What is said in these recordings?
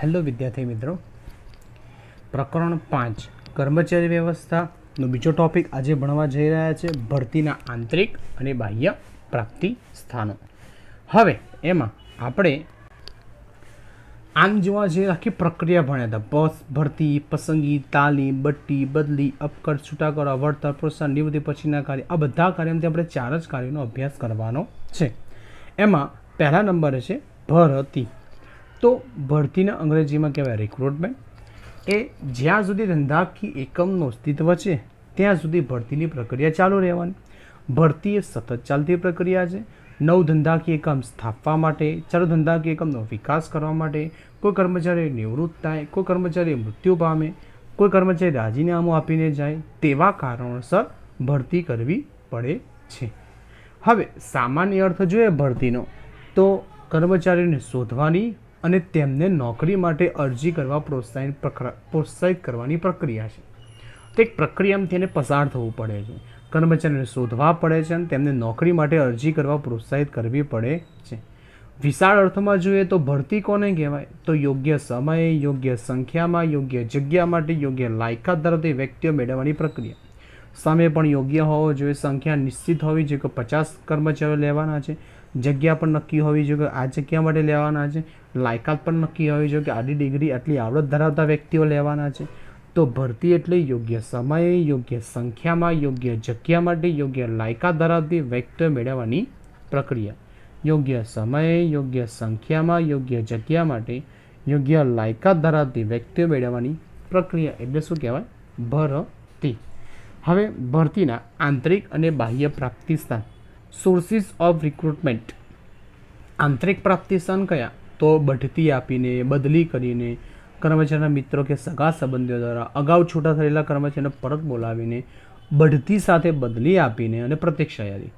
hello વિદ્યાર્થી મિત્રો પ્રકરણ પાંચ કર્મચારી વ્યવસ્થાનો બીજો ટોપિક આજે ભણવા જઈ રહ્યા છે ભરતીના આંતરિક અને બાહ્ય પ્રાપ્તિ સ્થાનો હવે એમાં આપણે આમ જોવા જઈએ આખી પ્રક્રિયા ભણ્યા હતા બસ ભરતી પસંદગી તાલીમ બટ્ટી બદલી અપકર છૂટા કરવા વળતર પ્રોત્સાહન નિવૃત્તિ પછીના કાર્ય આ બધા કાર્યમાંથી આપણે ચાર જ કાર્યોનો અભ્યાસ કરવાનો છે એમાં પહેલા નંબરે છે ભરતી તો ભરતીને અંગ્રેજીમાં કહેવાય રિક્રુટમેન્ટ એ જ્યાં સુધી ધંધાકી એકમનો અસ્તિત્વ છે ત્યાં સુધી ભરતીની પ્રક્રિયા ચાલુ રહેવાની ભરતી એ સતત ચાલતી પ્રક્રિયા છે નવ ધંધાકીય એકમ સ્થાપવા માટે ચાલુ ધંધાકીય એકમનો વિકાસ કરવા માટે કોઈ કર્મચારી નિવૃત્ત થાય કોઈ કર્મચારી મૃત્યુ પામે કોઈ કર્મચારી રાજીનામું આપીને જાય તેવા કારણોસર ભરતી કરવી પડે છે હવે સામાન્ય અર્થ જોઈએ ભરતીનો તો કર્મચારીઓને શોધવાની અને તેમને નોકરી માટે અરજી કરવા પ્રોત્સાહન પ્રોત્સાહિત કરવાની પ્રક્રિયા છે તો એક પ્રક્રિયામાં તેને પસાર થવું પડે છે કર્મચારીને શોધવા પડે છે અને તેમને નોકરી માટે અરજી કરવા પ્રોત્સાહિત કરવી પડે છે વિશાળ અર્થમાં જોઈએ તો ભરતી કોને કહેવાય તો યોગ્ય સમયે યોગ્ય સંખ્યામાં યોગ્ય જગ્યા માટે યોગ્ય લાયકાત ધરાવતી વ્યક્તિઓ મેળવવાની પ્રક્રિયા સમય પણ યોગ્ય હોવો જોઈએ સંખ્યા નિશ્ચિત હોવી જોઈએ કે પચાસ કર્મચારીઓ લેવાના છે જગ્યા પણ નક્કી હોવી જોઈએ કે આ જગ્યા માટે લેવાના છે લાયકાત પણ નક્કી હોવી જોઈએ કે આડી ડિગ્રી આટલી આવડત ધરાવતા વ્યક્તિઓ લેવાના છે તો ભરતી એટલે યોગ્ય સમયે યોગ્ય સંખ્યામાં યોગ્ય જગ્યા માટે યોગ્ય લાયકાત ધરાવતી વ્યક્તિઓ મેળવવાની પ્રક્રિયા યોગ્ય સમયે યોગ્ય સંખ્યામાં યોગ્ય જગ્યા માટે યોગ્ય લાયકાત ધરાવતી વ્યક્તિઓ મેળવવાની પ્રક્રિયા એટલે શું કહેવાય ભરતી હવે ભરતીના આંતરિક અને બાહ્ય પ્રાપ્તિસ્થાન સોર્સિસ ઓફ રિક્રુટમેન્ટ આંતરિક પ્રાપ્તિસ્થાન કયા તો બઢતી આપીને બદલી કરીને કર્મચારીના મિત્રો કે સગા સંબંધીઓ દ્વારા અગાઉ છૂટા થયેલા કર્મચારીને પરત બોલાવીને બઢતી સાથે બદલી આપીને અને પ્રતીક્ષા યાદી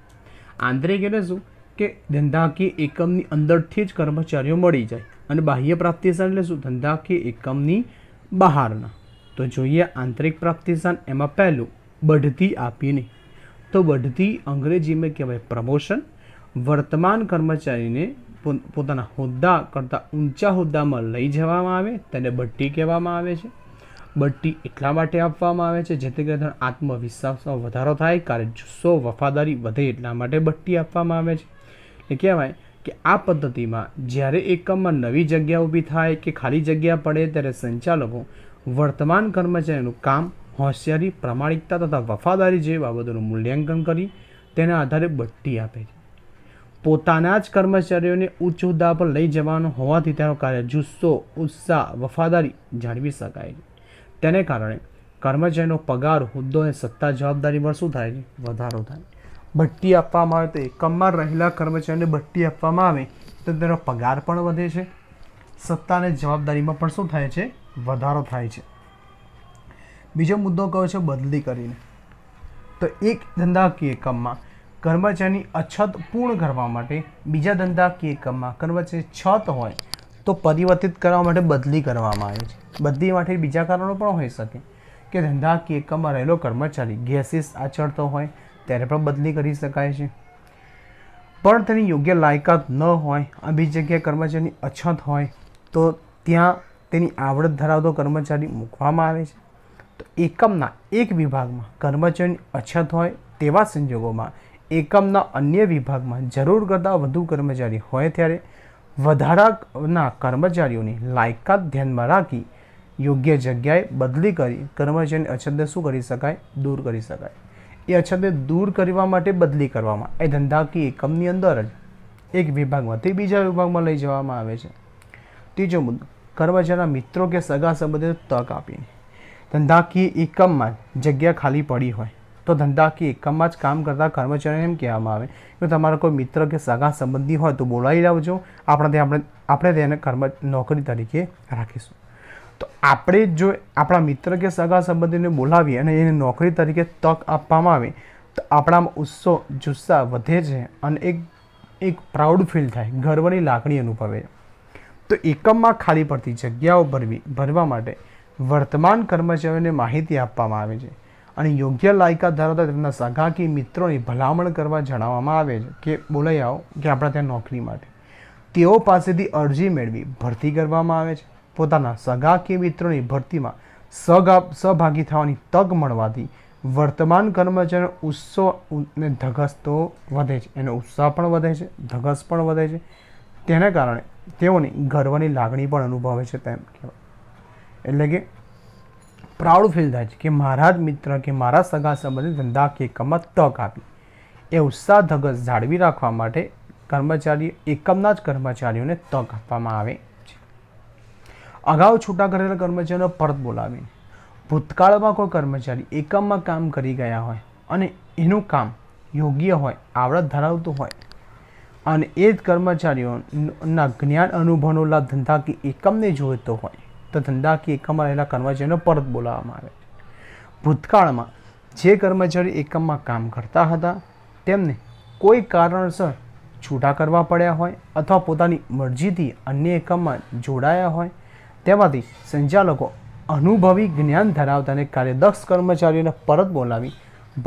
આંતરિક એટલે શું કે ધંધાકીય એકમની અંદરથી જ કર્મચારીઓ મળી જાય અને બાહ્ય પ્રાપ્તિસ્થાન એટલે શું ધંધાકીય એકમની બહારના તો જોઈએ આંતરિક પ્રાપ્તિસ્થાન એમાં પહેલું બઢતી આપીને તો બઢતી અંગ્રેજીમાં કહેવાય પ્રમોશન વર્તમાન કર્મચારીને પોતાના હોદ્દા કરતાં ઊંચા હોદ્દામાં લઈ જવામાં આવે તેને બટ્ટી કહેવામાં આવે છે બટ્ટી એટલા માટે આપવામાં આવે છે જેથી કરીને આત્મવિશ્વાસમાં વધારો થાય કારણ જુસ્સો વફાદારી વધે એટલા માટે બટ્ટી આપવામાં આવે છે એ કહેવાય કે આ પદ્ધતિમાં જ્યારે એકમમાં નવી જગ્યા ઊભી થાય કે ખાલી જગ્યા પડે ત્યારે સંચાલકો વર્તમાન કર્મચારીનું કામ હોશિયારી પ્રામાણિકતા તથા વફાદારી જેવી બાબતોનું મૂલ્યાંકન કરી તેના આધારે બટ્ટી આપે છે પોતાના જ કર્મચારીઓને ઉચ્ચ હોદ્દા પર લઈ જવાનો હોવાથી તેનો કાર્ય જુસ્સો ઉત્સાહ વફાદારી જાળવી શકાય તેને કારણે કર્મચારીનો પગાર હોદ્દો અને સત્તા જવાબદારી પર શું થાય છે વધારો થાય ભટ્ટી આપવામાં આવે તો એકમમાં રહેલા કર્મચારીને ભટ્ટી આપવામાં આવે તો તેનો પગાર પણ વધે છે સત્તા અને જવાબદારીમાં પણ શું થાય છે વધારો થાય છે બીજો મુદ્દો કહો છે બદલી કરીને તો એક ધંધાકીય એકમમાં કર્મચારીની અછત પૂર્ણ કરવા માટે બીજા ધંધા કે કામમાં કર્મચારી છત હોય તો પરિવર્તિત કરવા માટે બદલી કરવામાં આવે છે બદલી માટે બીજા કારણો પણ હોઈ શકે કે ધંધાકીય કામમાં રહેલો કર્મચારી ગેસીસ આચરતો હોય ત્યારે પણ બદલી કરી શકાય છે પણ તેની યોગ્ય લાયકાત ન હોય આ બીજી જગ્યાએ કર્મચારીની અછત હોય તો ત્યાં તેની આવડત ધરાવતો કર્મચારી મૂકવામાં આવે છે તો એકમના એક વિભાગમાં કર્મચારીની અછત હોય તેવા સંજોગોમાં એકમના અન્ય વિભાગમાં જરૂર કરતાં વધુ કર્મચારી હોય ત્યારે વધારાના કર્મચારીઓની લાયકાત ધ્યાનમાં રાખી યોગ્ય જગ્યાએ બદલી કરી કર્મચારીની અછતને શું કરી શકાય દૂર કરી શકાય એ અછતને દૂર કરવા માટે બદલી કરવામાં એ ધંધાકીય એકમની અંદર જ એક વિભાગમાંથી બીજા વિભાગમાં લઈ જવામાં આવે છે ત્રીજો મુદ્દો કર્મચારીના મિત્રો કે સગા સંબંધિત તક આપીને ધંધાકીય એકમમાં જગ્યા ખાલી પડી હોય તો ધંધા કે એકમમાં જ કામ કરતા કર્મચારીઓને એમ કહેવામાં આવે કે તમારો કોઈ મિત્ર કે સગા સંબંધી હોય તો બોલાવી લાવજો આપણે ત્યાં આપણે આપણે તેને કર્મ નોકરી તરીકે રાખીશું તો આપણે જો આપણા મિત્ર કે સગા સંબંધીને બોલાવીએ અને એને નોકરી તરીકે તક આપવામાં આવે તો આપણામાં ઉત્સો જુસ્સા વધે છે અને એક એક પ્રાઉડ ફીલ થાય ગર્વની લાગણી અનુભવે તો એકમમાં ખાલી પડતી જગ્યાઓ ભરવી ભરવા માટે વર્તમાન કર્મચારીઓને માહિતી આપવામાં આવે છે અને યોગ્ય લાયકાત ધરાવતા તેમના સગા કે મિત્રોની ભલામણ કરવા જણાવવામાં આવે છે કે બોલાઈ આવો કે આપણા ત્યાં નોકરી માટે તેઓ પાસેથી અરજી મેળવી ભરતી કરવામાં આવે છે પોતાના સગા કે મિત્રોની ભરતીમાં સગા સહભાગી થવાની તક મળવાથી વર્તમાન કર્મચારીનો ઉત્સવ ને ધગસ તો વધે છે એનો ઉત્સાહ પણ વધે છે ધગસ પણ વધે છે તેને કારણે તેઓની ગર્વની લાગણી પણ અનુભવે છે તેમ કહેવાય એટલે કે પ્રાઉડ ફીલ થાય છે કે મારા જ મિત્ર કે મારા સગા સંબંધી ધંધા કે એકમમાં તક આપી એ ઉત્સાહ ધગસ જાળવી રાખવા માટે કર્મચારી એકમના જ કર્મચારીઓને તક આપવામાં આવે છે અગાઉ છૂટા કરેલા કર્મચારીઓ પરત બોલાવીને ભૂતકાળમાં કોઈ કર્મચારી એકમમાં કામ કરી ગયા હોય અને એનું કામ યોગ્ય હોય આવડત ધરાવતું હોય અને એ જ કર્મચારીઓના જ્ઞાન અનુભવનો લાભ કે એકમને જોઈતો હોય તો ધંધાકીય એકમમાં રહેલા કર્મચારીઓને પરત બોલાવવામાં આવે છે ભૂતકાળમાં જે કર્મચારી એકમમાં કામ કરતા હતા તેમને કોઈ કારણસર છૂટા કરવા પડ્યા હોય અથવા પોતાની મરજીથી અન્ય એકમમાં જોડાયા હોય તેમાંથી સંચાલકો અનુભવી જ્ઞાન ધરાવતા અને કાર્યદક્ષ કર્મચારીઓને પરત બોલાવી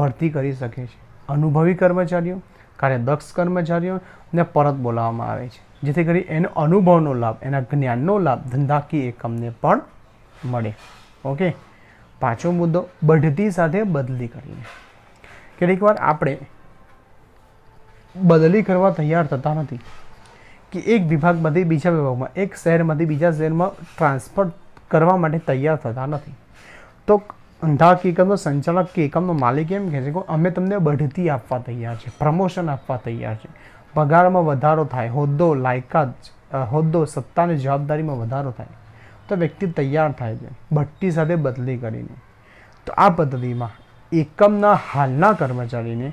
ભરતી કરી શકે છે અનુભવી કર્મચારીઓ કાર્ય દક્ષ કર્મચારીઓને પરત બોલાવવામાં આવે છે જેથી કરી એનો અનુભવનો લાભ એના જ્ઞાનનો લાભ ધંધાકીય એકમને પણ મળે ઓકે પાંચો મુદ્દો બઢતી સાથે બદલી કરીને કેટલીક વાર આપણે બદલી કરવા તૈયાર થતા નથી કે એક વિભાગમાંથી બીજા વિભાગમાં એક શહેરમાંથી બીજા શહેરમાં ટ્રાન્સફર કરવા માટે તૈયાર થતા નથી તો અંધા એકમનો સંચાલક કેકમનો માલિક એમ કહે છે કે અમે તમને બઢતી આપવા તૈયાર છે પ્રમોશન આપવા તૈયાર છે પગારમાં વધારો થાય હોદ્દો લાયકાત હોદ્દો સત્તાની જવાબદારીમાં વધારો થાય તો વ્યક્તિ તૈયાર થાય છે ભઠ્ઠી સાથે બદલી કરીને તો આ પદ્ધતિમાં એકમના હાલના કર્મચારીને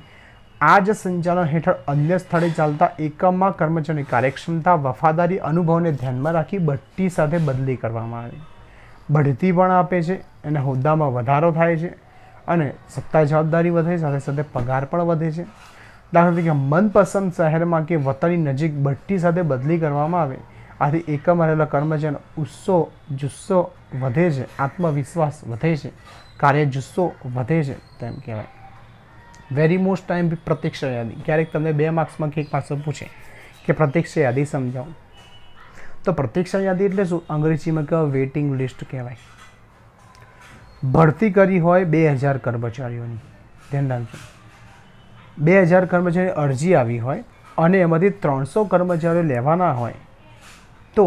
આ જ સંચાલન હેઠળ અન્ય સ્થળે ચાલતા એકમમાં કર્મચારીની કાર્યક્ષમતા વફાદારી અનુભવને ધ્યાનમાં રાખી બઢતી સાથે બદલી કરવામાં આવી બઢતી પણ આપે છે અને હોદ્દામાં વધારો થાય છે અને સત્તા જવાબદારી વધે છે સાથે સાથે પગાર પણ વધે છે દાખલા તરીકે મનપસંદ શહેરમાં કે વતનની નજીક બઢતી સાથે બદલી કરવામાં આવે આથી એકમ રહેલા કર્મચારીનો ઉસ્સો જુસ્સો વધે છે આત્મવિશ્વાસ વધે છે કાર્ય જુસ્સો વધે છે તેમ કહેવાય વેરી મોસ્ટ ટાઈમ પ્રતીક્ષા યાદી ક્યારેક તમને બે માર્ક્સમાં કે એક માર્ક્સ પૂછે કે પ્રતીક્ષા યાદી સમજાવો તો પ્રતીક્ષા યાદી એટલે શું અંગ્રેજીમાં કહેવાય વેઇટિંગ લિસ્ટ કહેવાય ભરતી કરી હોય બે હજાર કર્મચારીઓની ધ્યાન રાખજો બે હજાર કર્મચારી અરજી આવી હોય અને એમાંથી ત્રણસો કર્મચારીઓ લેવાના હોય તો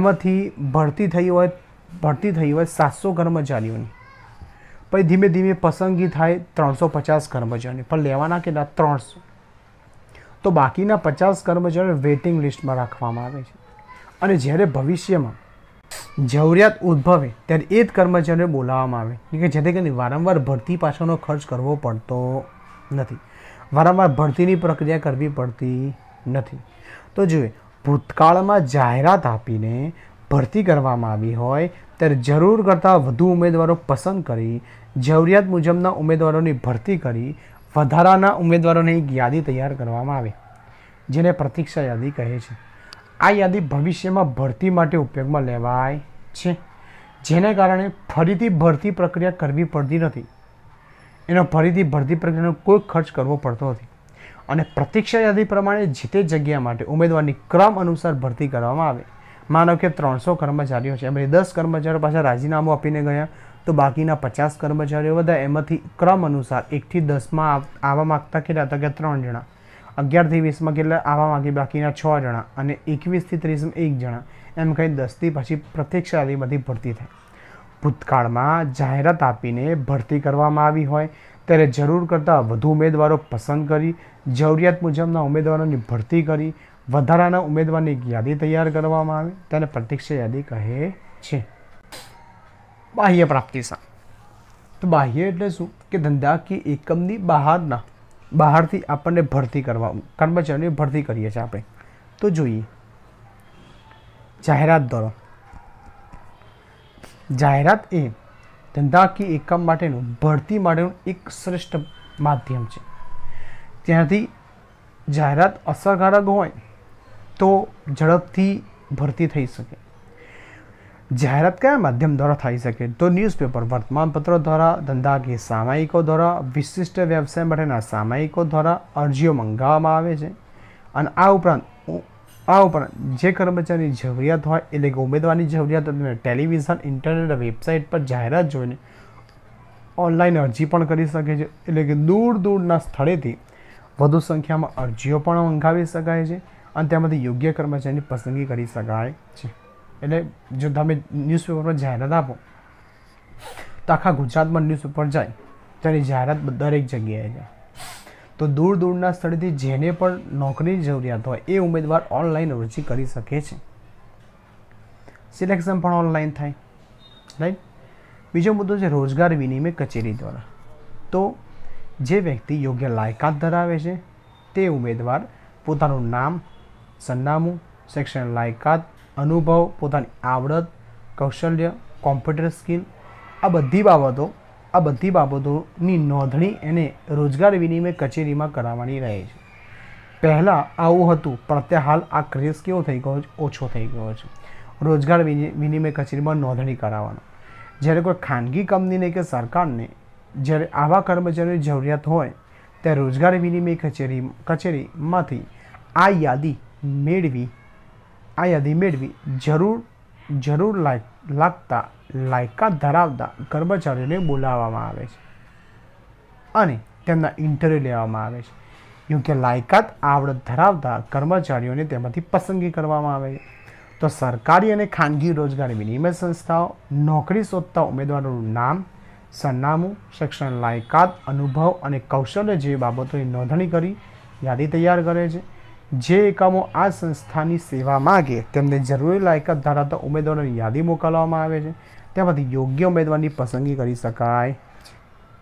એમાંથી ભરતી થઈ હોય ભરતી થઈ હોય સાતસો કર્મચારીઓની પછી ધીમે ધીમે પસંદગી થાય ત્રણસો પચાસ કર્મચારીઓની પણ લેવાના કેટલા ત્રણસો તો બાકીના પચાસ કર્મચારીઓ વેઇટિંગ લિસ્ટમાં રાખવામાં આવે છે અને જ્યારે ભવિષ્યમાં જરૂરિયાત ઉદ્ભવે ત્યારે એ જ કર્મચારીઓને બોલાવવામાં આવે કે જેથી કરીને વારંવાર ભરતી પાછળનો ખર્ચ કરવો પડતો નથી વારંવાર ભરતીની પ્રક્રિયા કરવી પડતી નથી તો જોઈએ ભૂતકાળમાં જાહેરાત આપીને ભરતી કરવામાં આવી હોય ત્યારે જરૂર કરતાં વધુ ઉમેદવારો પસંદ કરી જરૂરિયાત મુજબના ઉમેદવારોની ભરતી કરી વધારાના ઉમેદવારોની એક યાદી તૈયાર કરવામાં આવે જેને પ્રતીક્ષા યાદી કહે છે આ યાદી ભવિષ્યમાં ભરતી માટે ઉપયોગમાં લેવાય છે જેને કારણે ફરીથી ભરતી પ્રક્રિયા કરવી પડતી નથી એનો ફરીથી ભરતી પ્રક્રિયાનો કોઈ ખર્ચ કરવો પડતો નથી અને પ્રતીક્ષા યાદી પ્રમાણે જે તે જગ્યા માટે ઉમેદવારની ક્રમ અનુસાર ભરતી કરવામાં આવે માનો કે ત્રણસો કર્મચારીઓ છે એમાંથી દસ કર્મચારીઓ પાછા રાજીનામું આપીને ગયા તો બાકીના પચાસ કર્મચારીઓ બધા એમાંથી ક્રમ અનુસાર એકથી દસમાં આવવા માગતા કેટલા હતા કે ત્રણ જણા અગિયારથી વીસમાં કેટલા આવવા માગી બાકીના છ જણા અને એકવીસથી ત્રીસમાં એક જણા એમ કહી દસથી પછી પ્રતીક્ષા બધી ભરતી થાય ભૂતકાળમાં જાહેરાત આપીને ભરતી કરવામાં આવી હોય ત્યારે જરૂર કરતાં વધુ ઉમેદવારો પસંદ કરી જરૂરિયાત મુજબના ઉમેદવારોની ભરતી કરી વધારાના ઉમેદવારની એક યાદી તૈયાર કરવામાં આવે તેને પ્રત્યક્ષ યાદી કહે છે બાહ્ય પ્રાપ્તિ સા તો બાહ્ય એટલે શું કે ધંધાકીય એકમની બહારના બહારથી આપણને ભરતી કરવા કર્મચારીઓની ભરતી કરીએ છીએ આપણે તો જોઈએ જાહેરાત ધોરણ જાહેરાત એ ધંધાકીય એકમ માટેનું ભરતી માટેનું એક શ્રેષ્ઠ માધ્યમ છે ત્યાંથી જાહેરાત અસરકારક હોય તો ઝડપથી ભરતી થઈ શકે જાહેરાત કયા માધ્યમ દ્વારા થઈ શકે તો ન્યૂઝપેપર વર્તમાનપત્રો દ્વારા ધંધાકીય સામાયિકો દ્વારા વિશિષ્ટ વ્યવસાય માટેના સામાયિકો દ્વારા અરજીઓ મંગાવવામાં આવે છે અને આ ઉપરાંત આ ઉપરાંત જે કર્મચારીની જરૂરિયાત હોય એટલે કે ઉમેદવારની જરૂરિયાત તમે ટેલિવિઝન ઇન્ટરનેટ વેબસાઇટ પર જાહેરાત જોઈને ઓનલાઈન અરજી પણ કરી શકે છે એટલે કે દૂર દૂરના સ્થળેથી વધુ સંખ્યામાં અરજીઓ પણ મંગાવી શકાય છે અને તેમાંથી યોગ્ય કર્મચારીની પસંદગી કરી શકાય છે એટલે જો તમે ન્યૂઝપેપરમાં જાહેરાત આપો તો આખા ગુજરાતમાં ન્યૂઝપેપર જાય તેની જાહેરાત દરેક જગ્યાએ જાય તો દૂર દૂરના સ્થળેથી જેને પણ નોકરીની જરૂરિયાત હોય એ ઉમેદવાર ઓનલાઈન અરજી કરી શકે છે સિલેક્શન પણ ઓનલાઈન થાય રાઈટ બીજો મુદ્દો છે રોજગાર વિનિમય કચેરી દ્વારા તો જે વ્યક્તિ યોગ્ય લાયકાત ધરાવે છે તે ઉમેદવાર પોતાનું નામ સરનામું શૈક્ષણિક લાયકાત અનુભવ પોતાની આવડત કૌશલ્ય કોમ્પ્યુટર સ્કિલ આ બધી બાબતો આ બધી બાબતોની નોંધણી એને રોજગાર વિનિમય કચેરીમાં કરાવવાની રહે છે પહેલાં આવું હતું પણ અત્યારે હાલ આ ક્રેઝ કેવો થઈ ગયો છે ઓછો થઈ ગયો છે રોજગાર વિનિમય કચેરીમાં નોંધણી કરાવવાનો જ્યારે કોઈ ખાનગી કંપનીને કે સરકારને જ્યારે આવા કર્મચારીઓની જરૂરિયાત હોય ત્યારે રોજગાર વિનિમય કચેરી કચેરીમાંથી આ યાદી મેળવી આ યાદી મેળવી જરૂર જરૂર લાગતા લાયકાત ધરાવતા કર્મચારીઓને બોલાવવામાં આવે છે અને તેમના ઇન્ટરવ્યૂ લેવામાં આવે છે કે લાયકાત આવડત ધરાવતા કર્મચારીઓને તેમાંથી પસંદગી કરવામાં આવે છે તો સરકારી અને ખાનગી રોજગાર વિનિમય સંસ્થાઓ નોકરી શોધતા ઉમેદવારોનું નામ સરનામું શિક્ષણ લાયકાત અનુભવ અને કૌશલ્ય જેવી બાબતોની નોંધણી કરી યાદી તૈયાર કરે છે જે એકમો આ સંસ્થાની સેવા માગે તેમને જરૂરી લાયકાત ધરાવતા ઉમેદવારોની યાદી મોકલવામાં આવે છે તેમાંથી યોગ્ય ઉમેદવારની પસંદગી કરી શકાય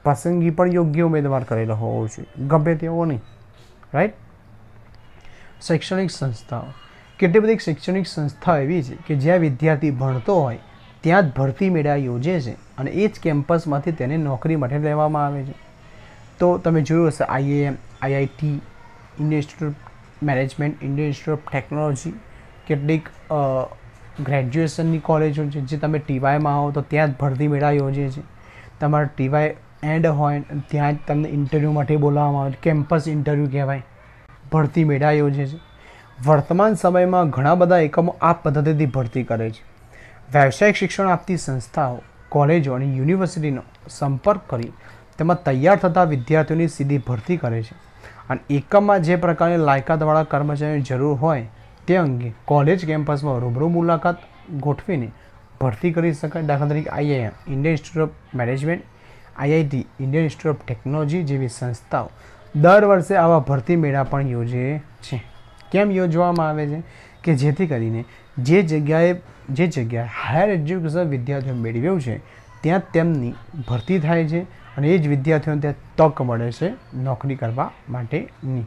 પસંદગી પણ યોગ્ય ઉમેદવાર કરેલો હોવો જોઈએ ગમે તેવો નહીં રાઈટ શૈક્ષણિક સંસ્થાઓ કેટલી બધી શૈક્ષણિક સંસ્થાઓ એવી છે કે જ્યાં વિદ્યાર્થી ભણતો હોય ત્યાં જ ભરતી મેળા યોજે છે અને એ જ કેમ્પસમાંથી તેને નોકરી માટે લેવામાં આવે છે તો તમે જોયું હશે IIM IIT institute management Indian Institute of Technology કેટલીક ગ્રેજ્યુએશનની કોલેજો છે જે તમે ટીવાયમાં આવો તો ત્યાં જ ભરતી મેળા યોજે છે તમારે ટીવાય એન્ડ હોય ત્યાં જ તમને ઇન્ટરવ્યૂ માટે બોલાવવામાં આવે કેમ્પસ ઇન્ટરવ્યૂ કહેવાય ભરતી મેળા યોજે છે વર્તમાન સમયમાં ઘણા બધા એકમો આ પદ્ધતિથી ભરતી કરે છે વ્યવસાયિક શિક્ષણ આપતી સંસ્થાઓ કોલેજો અને યુનિવર્સિટીનો સંપર્ક કરી તેમાં તૈયાર થતા વિદ્યાર્થીઓની સીધી ભરતી કરે છે અને એકમમાં જે પ્રકારની લાયકાતવાળા કર્મચારીની જરૂર હોય તે અંગે કોલેજ કેમ્પસમાં રૂબરૂ મુલાકાત ગોઠવીને ભરતી કરી શકાય દાખલા તરીકે IIM Indian Institute of Management IIT Indian Institute of Technology જેવી સંસ્થાઓ દર વર્ષે આવા ભરતી મેળા પણ યોજે છે કેમ યોજવામાં આવે છે કે જેથી કરીને જે જગ્યાએ જે જગ્યાએ હાયર એજ્યુકેશન વિદ્યાર્થીઓ મેળવ્યું છે ત્યાં તેમની ભરતી થાય છે અને એ જ વિદ્યાર્થીઓને ત્યાં તક મળે છે નોકરી કરવા માટેની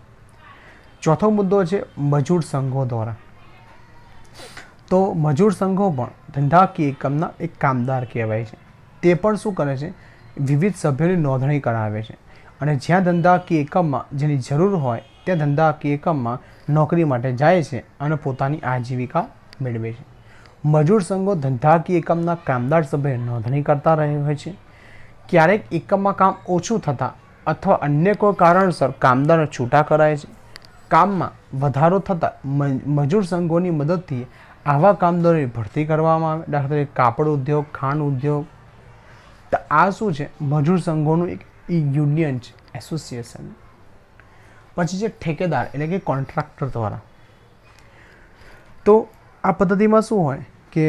ચોથો મુદ્દો છે મજૂર સંઘો દ્વારા તો મજૂર સંઘો પણ ધંધાકીય એકમના એક કામદાર કહેવાય છે તે પણ શું કરે છે વિવિધ સભ્યોની નોંધણી કરાવે છે અને જ્યાં ધંધાકીય એકમમાં જેની જરૂર હોય ત્યાં ધંધાકીય એકમમાં નોકરી માટે જાય છે અને પોતાની આજીવિકા મેળવે છે મજૂર સંઘો ધંધાકીય એકમના કામદાર સભ્ય નોંધણી કરતા રહ્યું હોય છે ક્યારેક એકમમાં કામ ઓછું થતાં અથવા અન્ય કોઈ કારણસર કામદારો છૂટા કરાય છે કામમાં વધારો થતાં મજૂર સંઘોની મદદથી આવા કામદારોની ભરતી કરવામાં આવે દાખલા તરીકે કાપડ ઉદ્યોગ ખાંડ ઉદ્યોગ તો આ શું છે મજૂર સંઘોનું એક યુનિયન છે એસોસિએશન પછી છે ઠેકેદાર એટલે કે કોન્ટ્રાક્ટર દ્વારા તો આ પદ્ધતિમાં શું હોય કે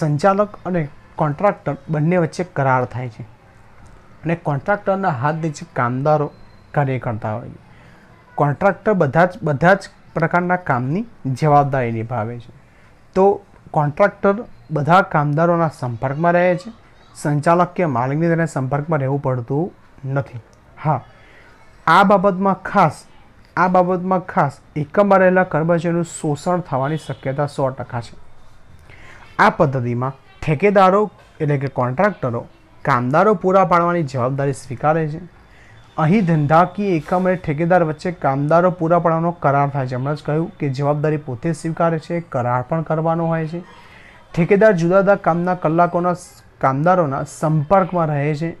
સંચાલક અને કોન્ટ્રાક્ટર બંને વચ્ચે કરાર થાય છે અને કોન્ટ્રાક્ટરના હાથ નીચે કામદારો કાર્ય કરતા હોય છે કોન્ટ્રાક્ટર બધા જ બધા જ પ્રકારના કામની જવાબદારી નિભાવે છે તો કોન્ટ્રાક્ટર બધા કામદારોના સંપર્કમાં રહે છે સંચાલક કે માલિકની તેને સંપર્કમાં રહેવું પડતું નથી હા આ બાબતમાં ખાસ આ બાબતમાં ખાસ એકમમાં રહેલા કર્મચારીનું શોષણ થવાની શક્યતા સો ટકા છે આ પદ્ધતિમાં ઠેકેદારો એટલે કે કોન્ટ્રાક્ટરો કામદારો પૂરા પાડવાની જવાબદારી સ્વીકારે છે અહીં ધંધાકીય એકમ અને ઠેકેદાર વચ્ચે કામદારો પૂરા પાડવાનો કરાર થાય છે હમણાં જ કહ્યું કે જવાબદારી પોતે સ્વીકારે છે કરાર પણ કરવાનો હોય છે ઠેકેદાર જુદા જુદા કામના કલાકોના કામદારોના સંપર્કમાં રહે છે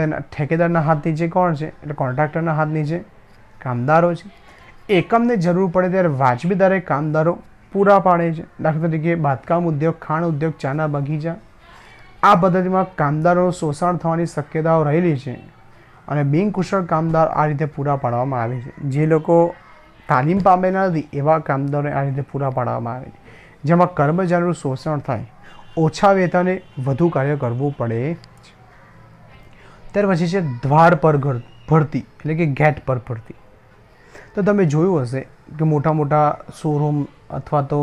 તેના ઠેકેદારના હાથની નીચે કોણ છે એટલે કોન્ટ્રાક્ટરના હાથની નીચે કામદારો છે એકમને જરૂર પડે ત્યારે વાજબી દરે કામદારો પૂરા પાડે છે દાખલા તરીકે બાંધકામ ઉદ્યોગ ખાણ ઉદ્યોગ ચાના બગીચા આ પદ્ધતિમાં કામદારોનું શોષણ થવાની શક્યતાઓ રહેલી છે અને બિનકુશળ કામદાર આ રીતે પૂરા પાડવામાં આવે છે જે લોકો તાલીમ પામેલા નથી એવા કામદારોને આ રીતે પૂરા પાડવામાં આવે છે જેમાં કર્મચારીનું શોષણ થાય ઓછા વેતને વધુ કાર્ય કરવું પડે ત્યાર પછી છે દ્વાર પર ભરતી એટલે કે ગેટ પર ભરતી તો તમે જોયું હશે કે મોટા મોટા શોરૂમ અથવા તો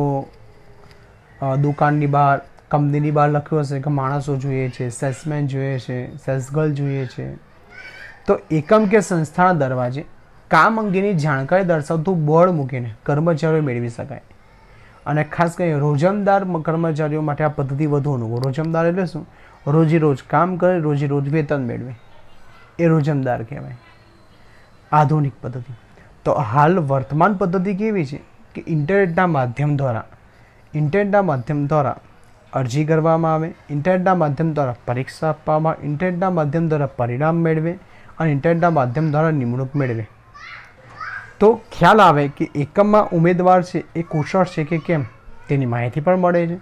દુકાનની બહાર કંપનીની બહાર લખ્યું હશે કે માણસો જોઈએ છે સેલ્સમેન જોઈએ છે સેલ્સગર્લ જોઈએ છે તો એકમ કે સંસ્થાના દરવાજે કામ અંગેની જાણકારી દર્શાવતું બોર્ડ મૂકીને કર્મચારીઓ મેળવી શકાય અને ખાસ કરીને રોજમદાર કર્મચારીઓ માટે આ પદ્ધતિ વધુ અનુકૂળ રોજમદાર એટલે શું રોજે રોજ કામ કરે રોજે રોજ વેતન મેળવે એ રોજમદાર કહેવાય આધુનિક પદ્ધતિ તો હાલ વર્તમાન પદ્ધતિ કેવી છે કે ઇન્ટરનેટના માધ્યમ દ્વારા ઇન્ટરનેટના માધ્યમ દ્વારા અરજી કરવામાં આવે ઇન્ટરનેટના માધ્યમ દ્વારા પરીક્ષા આપવામાં આવે ઇન્ટરનેટના માધ્યમ દ્વારા પરિણામ મેળવે અને ઇન્ટરનેટના માધ્યમ દ્વારા નિમણૂક મેળવે તો ખ્યાલ આવે કે એકમમાં ઉમેદવાર છે એ કુશળ છે કે કેમ તેની માહિતી પણ મળે છે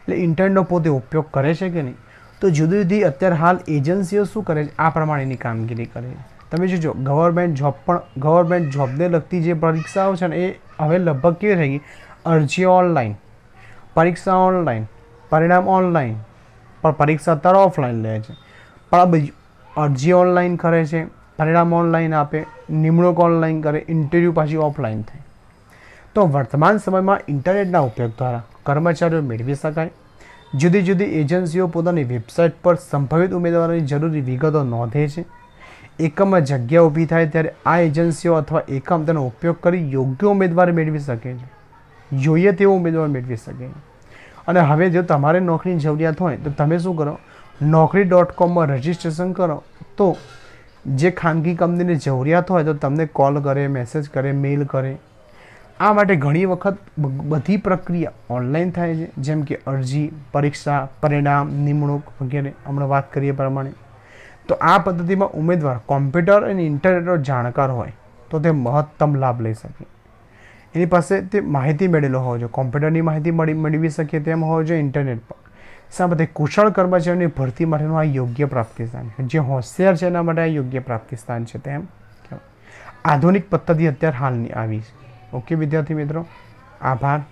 એટલે ઇન્ટરનેટનો પોતે ઉપયોગ કરે છે કે નહીં તો જુદી જુદી અત્યારે હાલ એજન્સીઓ શું કરે છે આ પ્રમાણેની કામગીરી કરે છે તમે જોજો ગવર્મેન્ટ જોબ પણ ગવર્મેન્ટ જોબને લગતી જે પરીક્ષાઓ છે ને એ હવે લગભગ કેવી થઈ ગઈ અરજી ઓનલાઈન પરીક્ષા ઓનલાઈન પરિણામ ઓનલાઈન પણ પરીક્ષા અત્યારે ઓફલાઈન લે છે પણ આ અરજી ઓનલાઈન કરે છે પરિણામ ઓનલાઈન આપે નિમણૂક ઓનલાઈન કરે ઇન્ટરવ્યૂ પાછી ઓફલાઈન થાય તો વર્તમાન સમયમાં ઇન્ટરનેટના ઉપયોગ દ્વારા કર્મચારીઓ મેળવી શકાય જુદી જુદી એજન્સીઓ પોતાની વેબસાઇટ પર સંભવિત ઉમેદવારોની જરૂરી વિગતો નોંધે છે એકમ જગ્યા ઊભી થાય ત્યારે આ એજન્સીઓ અથવા એકમ તેનો ઉપયોગ કરી યોગ્ય ઉમેદવાર મેળવી શકે છે જોઈએ તેવો ઉમેદવાર મેળવી શકે અને હવે જો તમારે નોકરીની જરૂરિયાત હોય તો તમે શું કરો નોકરી ડોટ કોમમાં રજિસ્ટ્રેશન કરો તો જે ખાનગી કંપનીની જરૂરિયાત હોય તો તમને કોલ કરે મેસેજ કરે મેઇલ કરે આ માટે ઘણી વખત બધી પ્રક્રિયા ઓનલાઈન થાય છે જેમ કે અરજી પરીક્ષા પરિણામ નિમણૂક વગેરે હમણાં વાત કરીએ પ્રમાણે તો આ પદ્ધતિમાં ઉમેદવાર કોમ્પ્યુટર અને ઇન્ટરનેટનો જાણકાર હોય તો તે મહત્તમ લાભ લઈ શકે એની પાસે તે માહિતી મેળવેલો હોવો જોઈએ કોમ્પ્યુટરની માહિતી મળી મેળવી શકીએ તેમ હોવો જોઈએ ઇન્ટરનેટ પર શા માટે કુશળ કર્મચારીઓની ભરતી માટેનું આ યોગ્ય પ્રાપ્તિ સ્થાન છે જે હોશિયાર છે એના માટે આ યોગ્ય પ્રાપ્તિ સ્થાન છે તેમ આધુનિક પદ્ધતિ અત્યારે હાલની આવી છે ઓકે વિદ્યાર્થી મિત્રો આભાર